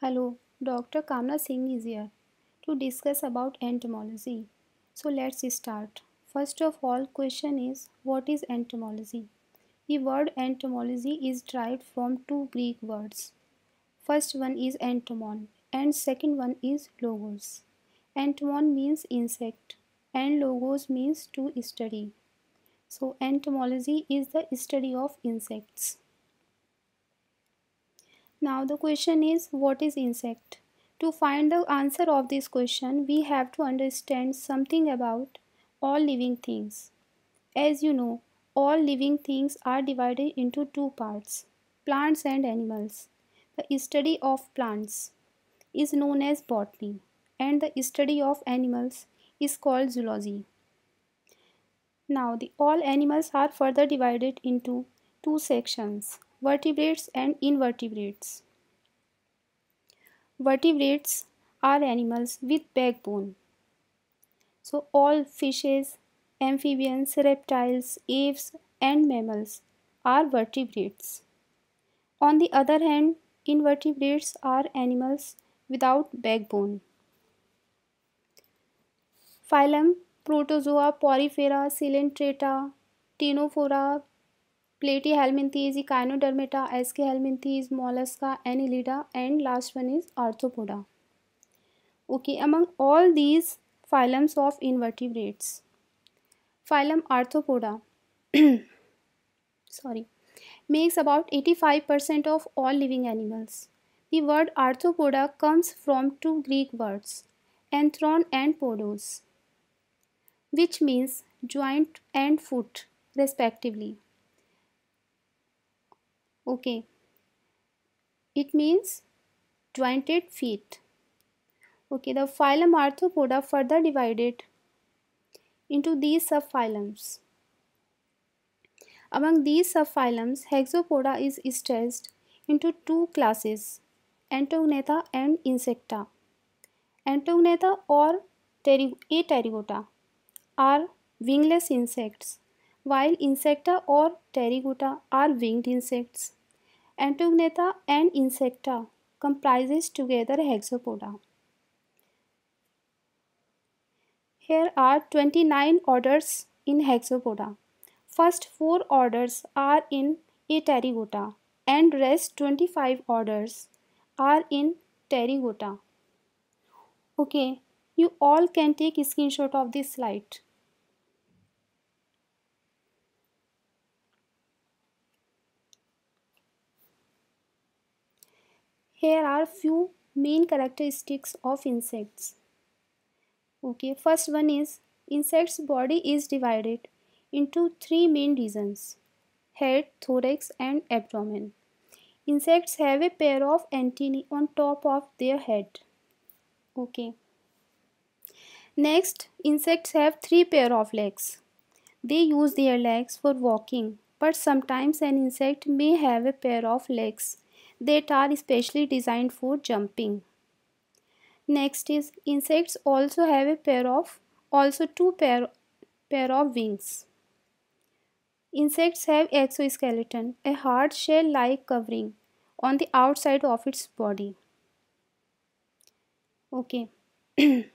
Hello, Dr. Kamna Singh is here to discuss about entomology. So let's start. First of all, question is what is entomology? The word entomology is derived from two Greek words. First one is entomon and second one is logos. Entomon means insect and logos means to study. So entomology is the study of insects. Now the question is what is insect? To find the answer of this question, we have to understand something about all living things. As you know, all living things are divided into two parts, plants and animals. The study of plants is known as botany and the study of animals is called zoology. Now, the, all animals are further divided into two sections vertebrates and invertebrates. Vertebrates are animals with backbone. So all fishes, amphibians, reptiles, apes and mammals are vertebrates. On the other hand, invertebrates are animals without backbone. Phylum Protozoa, Porifera, Coelenterata, Ctenophora, प्लेटी हेलमिनतीज echinodermata aschelminthes mollusca annelida and last one is arthropoda okay among all these phylums of invertebrates phylum arthropoda sorry makes about eighty five percent of all living animals the word arthropoda comes from two Greek words arthron and podos which means joint and foot respectively okay it means jointed feet okay the phylum arthropoda further divided into these subphylums among these subphylums hexapoda is stressed into two classes antognatha and insecta antognatha or pterygota are wingless insects while insecta or pterygota are winged insects Antognatha and Insecta comprises together hexapoda. Here are 29 orders in hexapoda. First 4 orders are in Aterigota and rest 25 orders are in Terigota. Okay, you all can take a screenshot of this slide. Here are few main characteristics of insects. Okay, first one is insects body is divided into three main regions head, thorax and abdomen. Insects have a pair of antennae on top of their head. Okay. Next, insects have three pair of legs. They use their legs for walking, but sometimes an insect may have a pair of legs that are specially designed for jumping. Next is insects also have a pair of also two pair, pair of wings. Insects have exoskeleton, a hard shell-like covering on the outside of its body. Okay.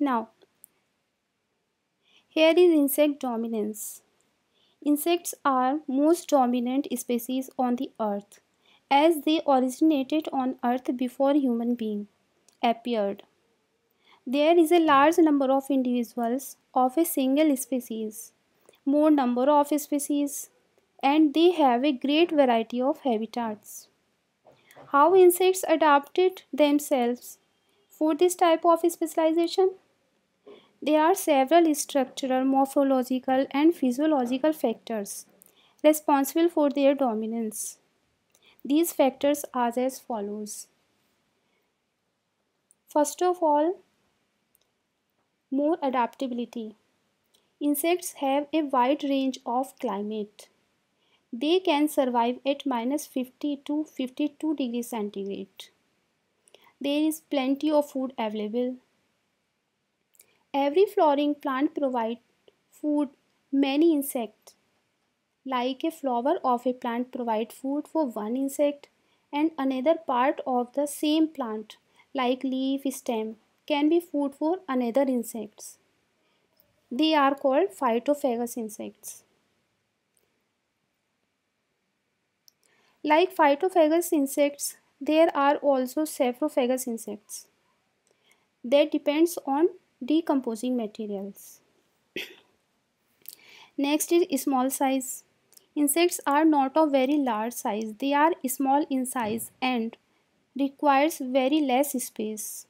now, here is insect dominance. Insects are most dominant species on the earth as they originated on earth before human being appeared. There is a large number of individuals of a single species, more number of species and they have a great variety of habitats. How insects adapted themselves for this type of specialization? There are several structural, morphological and physiological factors responsible for their dominance. These factors are as follows. First of all, more adaptability. Insects have a wide range of climate. They can survive at minus 50 to 52 degrees centigrade. There is plenty of food available. Every flowering plant provides food many insects. Like a flower of a plant provide food for one insect and another part of the same plant like leaf stem can be food for another insects. They are called phytophagous insects. Like phytophagous insects, there are also saprophagus insects. That depends on decomposing materials. Next is small size. Insects are not of very large size. They are small in size and requires very less space,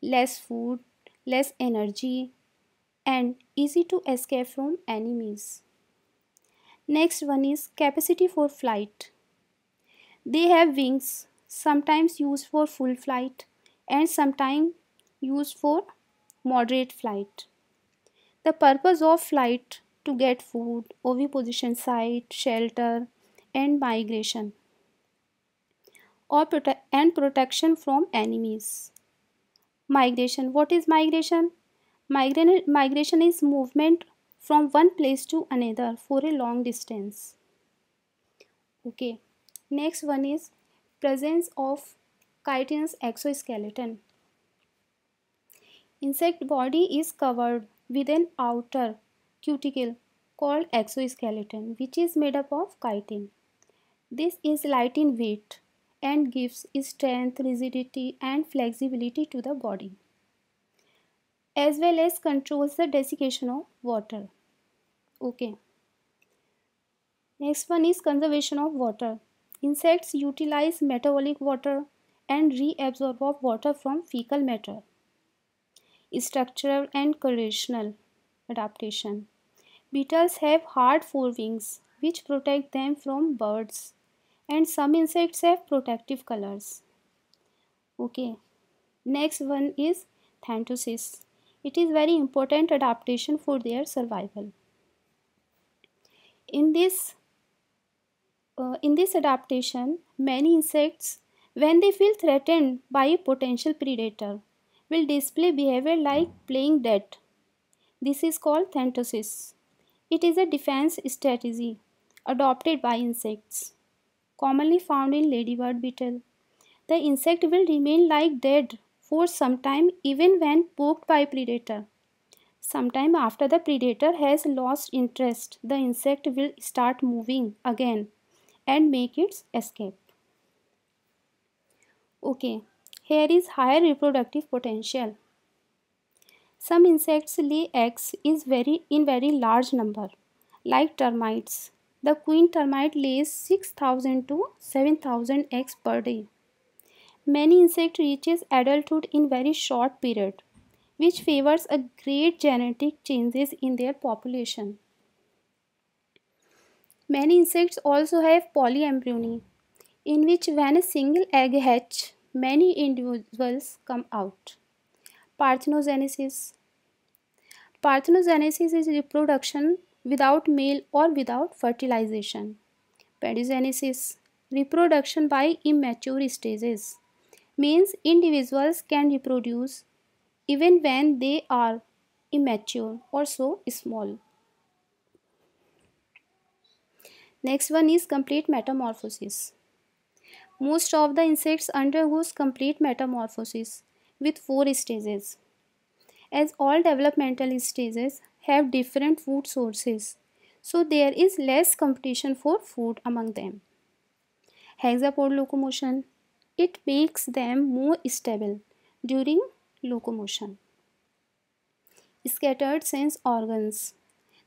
less food, less energy and easy to escape from enemies. Next one is capacity for flight. They have wings, sometimes used for full flight and sometimes used for moderate flight. The purpose of flight to get food, oviposition site, shelter and migration or prote and protection from enemies. Migration. What is migration? Migra migration is movement from one place to another for a long distance. Okay. Next one is presence of chitinous exoskeleton. Insect body is covered with an outer cuticle called exoskeleton which is made up of chitin. This is light in weight and gives strength, rigidity and flexibility to the body as well as controls the desiccation of water. Okay. Next one is conservation of water. Insects utilize metabolic water and reabsorb of water from fecal matter structural and correlational adaptation. Beetles have hard forewings which protect them from birds and some insects have protective colors. Okay, next one is Thantosis. It is very important adaptation for their survival. In this, uh, in this adaptation, many insects, when they feel threatened by a potential predator, will display behavior like playing dead. This is called thanatosis. It is a defense strategy adopted by insects, commonly found in ladybird beetle. The insect will remain like dead for some time even when poked by predator. Sometime after the predator has lost interest, the insect will start moving again and make its escape. Okay, here is higher reproductive potential. Some insects lay eggs is very, in very large number, like termites. The queen termite lays 6,000 to 7,000 eggs per day. Many insect reaches adulthood in very short period, which favors a great genetic changes in their population. Many insects also have polyembryony, in which when a single egg hatches, many individuals come out. Parthenogenesis Parthenogenesis is reproduction without male or without fertilization. Pedogenesis reproduction by immature stages means individuals can reproduce even when they are immature or so small. Next one is complete metamorphosis most of the insects undergoes complete metamorphosis with four stages. As all developmental stages have different food sources, so there is less competition for food among them. Hexapod locomotion it makes them more stable during locomotion. Scattered sense organs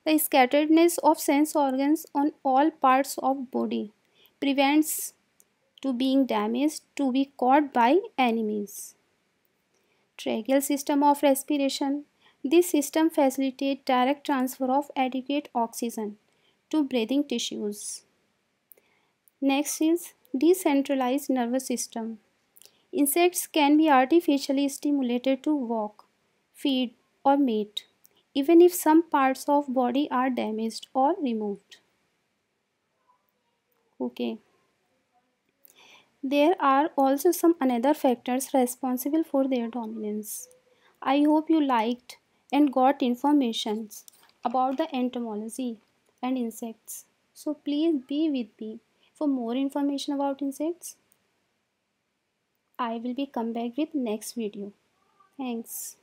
The scatteredness of sense organs on all parts of body prevents to being damaged to be caught by enemies. Tracheal system of respiration. This system facilitates direct transfer of adequate oxygen to breathing tissues. Next is decentralized nervous system. Insects can be artificially stimulated to walk, feed or mate, even if some parts of body are damaged or removed. Okay. There are also some another factors responsible for their dominance. I hope you liked and got informations about the entomology and insects. So please be with me for more information about insects. I will be come back with next video. Thanks.